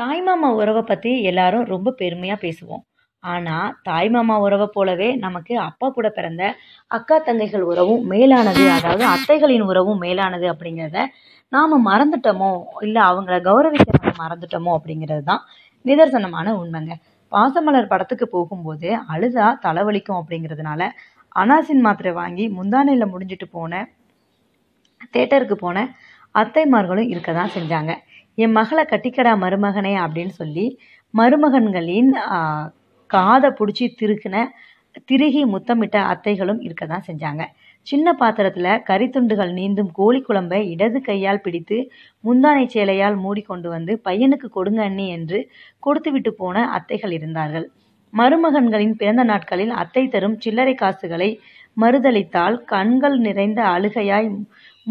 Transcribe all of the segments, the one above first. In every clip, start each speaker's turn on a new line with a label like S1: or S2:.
S1: தாய்மாமா உறவை பற்றி எல்லாரும் ரொம்ப பெருமையாக பேசுவோம் ஆனால் தாய்மாமா உறவை போலவே நமக்கு அப்பா கூட பிறந்த அக்கா தங்கைகள் உறவும் மேலானது அதாவது அத்தைகளின் உறவும் மேலானது அப்படிங்கிறத நாம் மறந்துட்டோமோ இல்லை அவங்கள கௌரவிக்க நம்ம மறந்துட்டோமோ அப்படிங்கிறது தான் நிதர்சனமான உண்மைங்க பாசமலர் படத்துக்கு போகும்போது அழுதா தலைவலிக்கும் அப்படிங்கிறதுனால அனாசின் மாத்திரை வாங்கி முந்தானையில் முடிஞ்சிட்டு போன தேட்டருக்கு போன அத்தைமார்களும் இருக்க தான் செஞ்சாங்க என் மகளை கட்டிக்கடா மருமகனே அப்படின்னு சொல்லி மருமகன்களின் காதை பிடிச்சி திருக்கின திருகி முத்தமிட்ட அத்தைகளும் இருக்க தான் செஞ்சாங்க சின்ன பாத்திரத்தில் கறித்துண்டுகள் நீந்தும் கோழி குழம்பை இடது கையால் பிடித்து முந்தானை சேலையால் மூடிக்கொண்டு வந்து பையனுக்கு கொடுங்க அண்ணி என்று கொடுத்துவிட்டு போன அத்தைகள் இருந்தார்கள் மருமகன்களின் பிறந்த நாட்களில் அத்தை தரும் சில்லறை காசுகளை மறுதளித்தால் கண்கள் நிறைந்த அழுகையாய்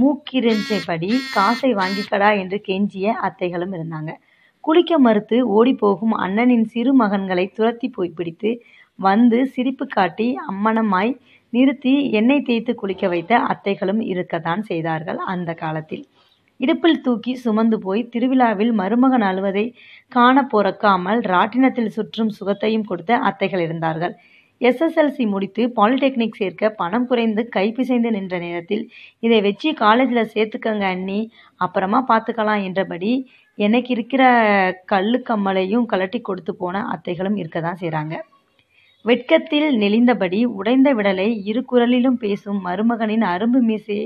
S1: மூக்கிரஞ்சைப்படி காசை வாங்கிக்கடா என்று கெஞ்சிய அத்தைகளும் இருந்தாங்க குளிக்க மறுத்து ஓடிப்போகும் அண்ணனின் சிறு மகன்களை துரத்தி போய் பிடித்து வந்து சிரிப்பு காட்டி அம்மனமாய் நிறுத்தி எண்ணெய் தேய்த்து குளிக்க வைத்த அத்தைகளும் இருக்கத்தான் செய்தார்கள் அந்த காலத்தில் இடுப்பில் தூக்கி சுமந்து போய் திருவிழாவில் மருமகன் அழுவதை காண பொறக்காமல் ராட்டினத்தில் சுற்றும் சுகத்தையும் கொடுத்த அத்தைகள் இருந்தார்கள் எஸ்எஸ்எல்சி முடித்து பாலிடெக்னிக் சேர்க்க பணம் குறைந்து கைப்பிசைந்து நின்ற நேரத்தில் இதை வச்சு காலேஜில் சேர்த்துக்கங்க அண்ணி அப்புறமா பார்த்துக்கலாம் என்றபடி எனக்கு இருக்கிற கல்லு கம்மலையும் கலட்டி கொடுத்து போன அத்தைகளும் இருக்க தான் செய்கிறாங்க வெட்கத்தில் நெளிந்தபடி உடைந்த விடலை இரு குரலிலும் பேசும் மருமகனின் அரும்பு மீசை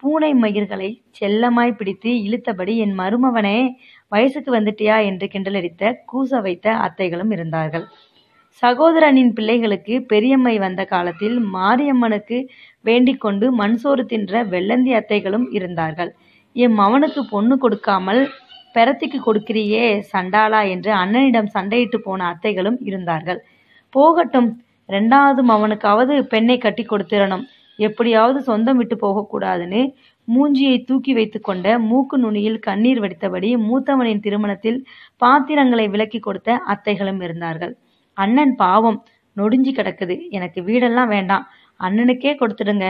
S1: பூனை மயிர்களை செல்லமாய் பிடித்து இழுத்தபடி என் மருமவனே வயசுக்கு வந்துட்டியா என்று கிண்டலடித்த கூச வைத்த அத்தைகளும் இருந்தார்கள் சகோதரனின் பிள்ளைகளுக்கு பெரியம்மை வந்த காலத்தில் மாரியம்மனுக்கு வேண்டிக் கொண்டு மண்சோறு தின்ற வெள்ளந்தி அத்தைகளும் இருந்தார்கள் என் மவனுக்கு பொண்ணு கொடுக்காமல் பெறத்திக்கு கொடுக்கிறியே சண்டாளா என்று அண்ணனிடம் சண்டையிட்டு போன அத்தைகளும் இருந்தார்கள் போகட்டும் ரெண்டாவது மவனுக்காவது பெண்ணை கட்டி கொடுத்திடணும் எப்படியாவது சொந்தம் விட்டு போகக்கூடாதுன்னு மூஞ்சியை தூக்கி வைத்து கொண்ட மூக்கு நுனியில் கண்ணீர் வடித்தபடி மூத்தவனின் திருமணத்தில் பாத்திரங்களை விலக்கி கொடுத்த அத்தைகளும் இருந்தார்கள் அண்ணன் பாவம் நொடிஞ்சு கிடக்குது எனக்கு வீடெல்லாம் வேண்டாம் அண்ணனுக்கே கொடுத்துடுங்க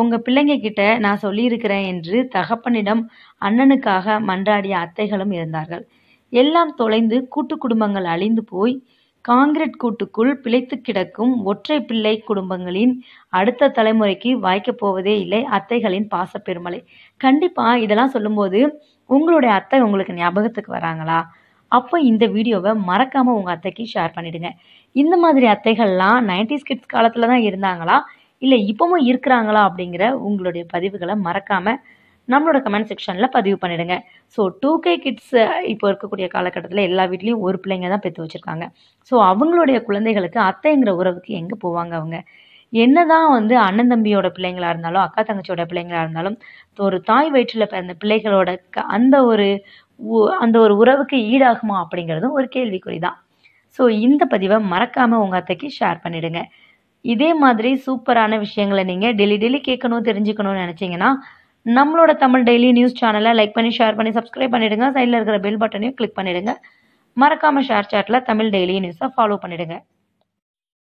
S1: உங்க பிள்ளைங்க கிட்ட நான் சொல்லியிருக்கிறேன் என்று தகப்பனிடம் அண்ணனுக்காக மன்றாடிய அத்தைகளும் இருந்தார்கள் எல்லாம் தொலைந்து கூட்டு குடும்பங்கள் அழிந்து போய் காங்கிரீட் கூட்டுக்குள் பிழைத்து கிடக்கும் ஒற்றை பிள்ளை குடும்பங்களின் அடுத்த தலைமுறைக்கு வாய்க்கப் போவதே இல்லை அத்தைகளின் பாசப்பெருமலை கண்டிப்பாக இதெல்லாம் சொல்லும்போது உங்களுடைய அத்தை உங்களுக்கு ஞாபகத்துக்கு வராங்களா அப்போ இந்த வீடியோவை மறக்காமல் உங்கள் அத்தைக்கு ஷேர் பண்ணிவிடுங்க இந்த மாதிரி அத்தைகள்லாம் நைன்டிஸ் கிட்ஸ் காலத்தில் தான் இருந்தாங்களா இல்லை இப்போவும் இருக்கிறாங்களா அப்படிங்கிற உங்களுடைய பதிவுகளை மறக்காமல் நம்மளோட கமெண்ட் செக்ஷனில் பதிவு பண்ணிவிடுங்க ஸோ டூ கே கிட்ஸ் இப்போ இருக்கக்கூடிய காலகட்டத்தில் எல்லா வீட்லேயும் ஒரு பிள்ளைங்க தான் பெற்று வச்சுருக்காங்க ஸோ அவங்களுடைய குழந்தைகளுக்கு அத்தைங்கிற உறவுக்கு எங்கே போவாங்க அவங்க என்ன தான் வந்து அண்ணன் தம்பியோட பிள்ளைங்களாக இருந்தாலும் அக்கா தங்கச்சியோட பிள்ளைங்களாக இருந்தாலும் ஒரு தாய் வயிற்றில் பிறந்த பிள்ளைகளோட அந்த ஒரு அந்த ஒரு உறவுக்கு ஈடாகுமா அப்படிங்கிறதும் ஒரு கேள்விக்குறி தான் ஸோ இந்த பதிவை மறக்காமல் உங்கள் அத்தைக்கு ஷேர் பண்ணிவிடுங்க இதே மாதிரி சூப்பரான விஷயங்களை நீங்கள் டெய்லி டெய்லி கேட்கணும் தெரிஞ்சுக்கணும்னு நினச்சிங்கன்னா நம்மளோட தமிழ் டெய்லி நியூஸ் சேனலை லைக் பண்ணி ஷேர் பண்ணி சப்ஸ்கிரைப் பண்ணிவிடுங்க சைடில் இருக்கிற பெல் பட்டனையும் கிளிக் பண்ணிவிடுங்க மறக்காமல் ஷேர் சாட்டில் தமிழ் டெய்லி நியூஸை ஃபாலோ பண்ணிவிடுங்க